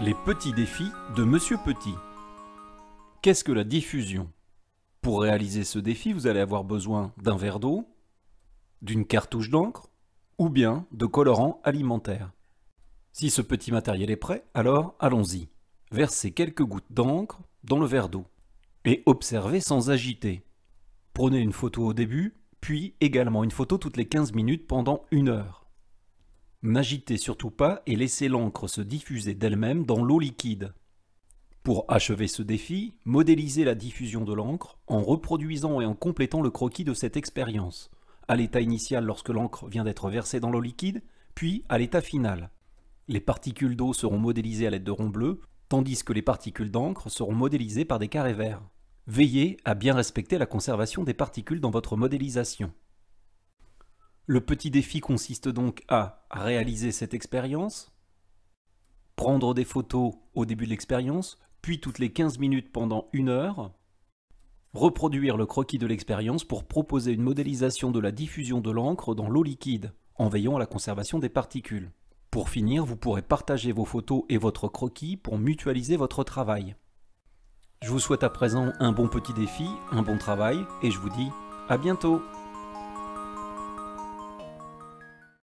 Les petits défis de Monsieur Petit. Qu'est-ce que la diffusion Pour réaliser ce défi, vous allez avoir besoin d'un verre d'eau, d'une cartouche d'encre ou bien de colorant alimentaire. Si ce petit matériel est prêt, alors allons-y. Versez quelques gouttes d'encre dans le verre d'eau et observez sans agiter. Prenez une photo au début, puis également une photo toutes les 15 minutes pendant une heure. N'agitez surtout pas et laissez l'encre se diffuser d'elle-même dans l'eau liquide. Pour achever ce défi, modélisez la diffusion de l'encre en reproduisant et en complétant le croquis de cette expérience, à l'état initial lorsque l'encre vient d'être versée dans l'eau liquide, puis à l'état final. Les particules d'eau seront modélisées à l'aide de ronds bleus, tandis que les particules d'encre seront modélisées par des carrés verts. Veillez à bien respecter la conservation des particules dans votre modélisation. Le petit défi consiste donc à réaliser cette expérience, prendre des photos au début de l'expérience, puis toutes les 15 minutes pendant une heure, reproduire le croquis de l'expérience pour proposer une modélisation de la diffusion de l'encre dans l'eau liquide, en veillant à la conservation des particules. Pour finir, vous pourrez partager vos photos et votre croquis pour mutualiser votre travail. Je vous souhaite à présent un bon petit défi, un bon travail, et je vous dis à bientôt